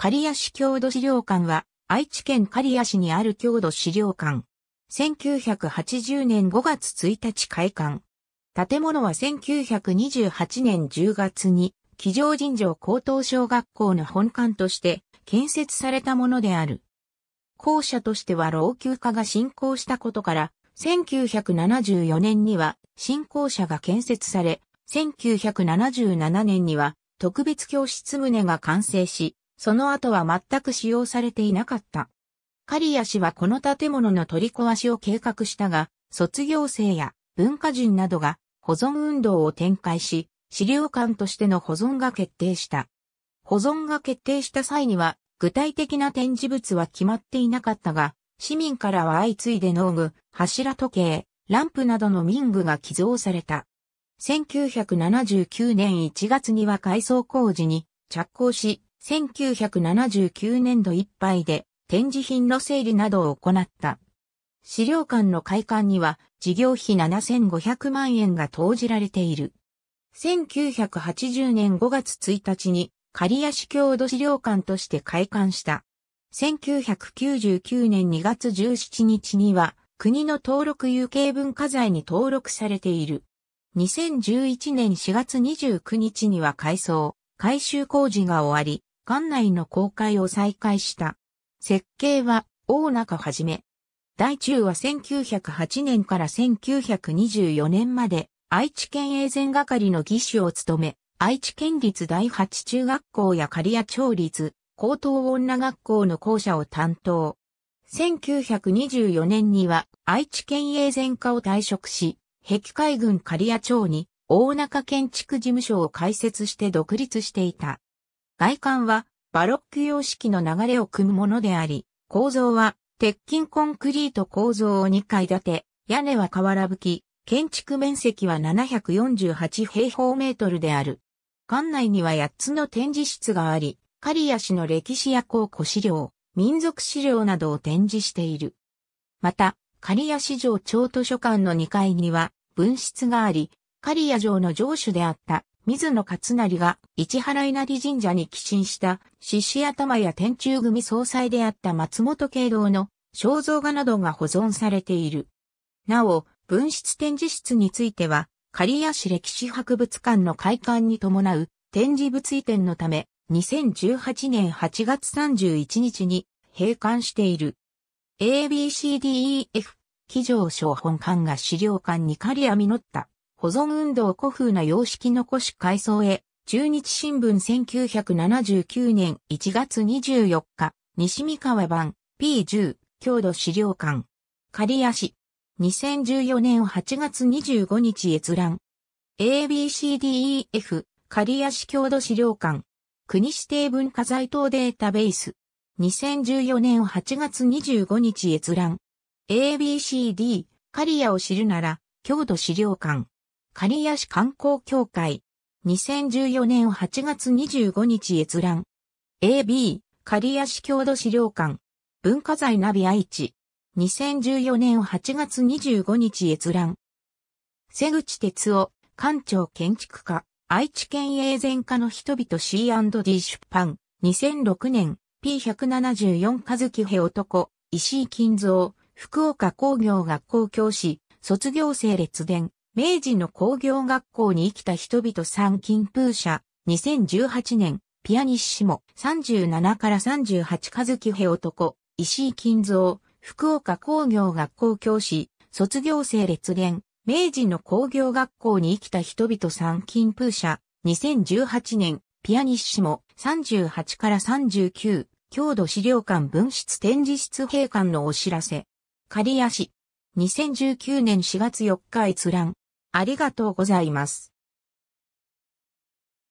刈谷市郷土資料館は、愛知県刈谷市にある郷土資料館。1980年5月1日開館。建物は1928年10月に、騎乗尋常高等小学校の本館として建設されたものである。校舎としては老朽化が進行したことから、1974年には新校舎が建設され、1977年には特別教室棟が完成し、その後は全く使用されていなかった。刈谷氏はこの建物の取り壊しを計画したが、卒業生や文化人などが保存運動を展開し、資料館としての保存が決定した。保存が決定した際には、具体的な展示物は決まっていなかったが、市民からは相次いで農具、柱時計、ランプなどの民具が寄贈された。1979年1月には改装工事に着工し、1979年度いっぱいで展示品の整理などを行った。資料館の開館には事業費7500万円が投じられている。1980年5月1日に刈谷市郷土資料館として開館した。1999年2月17日には国の登録有形文化財に登録されている。2011年4月29日には改装、改修工事が終わり、館内の公開を再開した。設計は大中はじめ。大中は1908年から1924年まで愛知県営前係の技師を務め、愛知県立第八中学校や刈谷町立高等女学校の校舎を担当。1924年には愛知県営前科を退職し、壁海軍刈谷町に大中建築事務所を開設して独立していた。外観はバロック様式の流れを組むものであり、構造は鉄筋コンクリート構造を2階建て、屋根は瓦吹き、建築面積は748平方メートルである。館内には8つの展示室があり、刈谷市の歴史や考古資料、民族資料などを展示している。また、刈谷市城町図書館の2階には分室があり、刈谷城の城主であった水野勝成が市原稲荷神社に寄進した獅子頭や天中組総裁であった松本慶郎の肖像画などが保存されている。なお、分室展示室については、刈谷市歴史博物館の開館に伴う展示物移転のため、2018年8月31日に閉館している。ABCDEF、騎乗小本館が資料館に刈谷実った。保存運動古風な様式残し改装へ、中日新聞1979年1月24日、西三河版 P10 郷土資料館。刈谷市。2014年8月25日閲覧。ABCDEF 刈谷市郷土資料館。国指定文化財等データベース。2014年8月25日閲覧。ABCD 刈谷を知るなら郷土資料館。刈谷市観光協会。2014年8月25日閲覧。AB、刈谷市郷土資料館。文化財ナビ愛知。2014年8月25日閲覧。瀬口哲夫、館長建築家、愛知県永全家の人々 C&D 出版。2006年、P174 和樹平男、石井金蔵、福岡工業学校教師、卒業生列伝、明治の工業学校に生きた人々三金風社、2018年、ピアニッシモ、37から38和樹平男、石井金蔵、福岡工業学校教師、卒業生列連、明治の工業学校に生きた人々三金風社、2018年、ピアニッシモ、38から39、郷土資料館分室展示室閉館のお知らせ。仮屋市。2019年4月4日閲覧。ありがとうございます。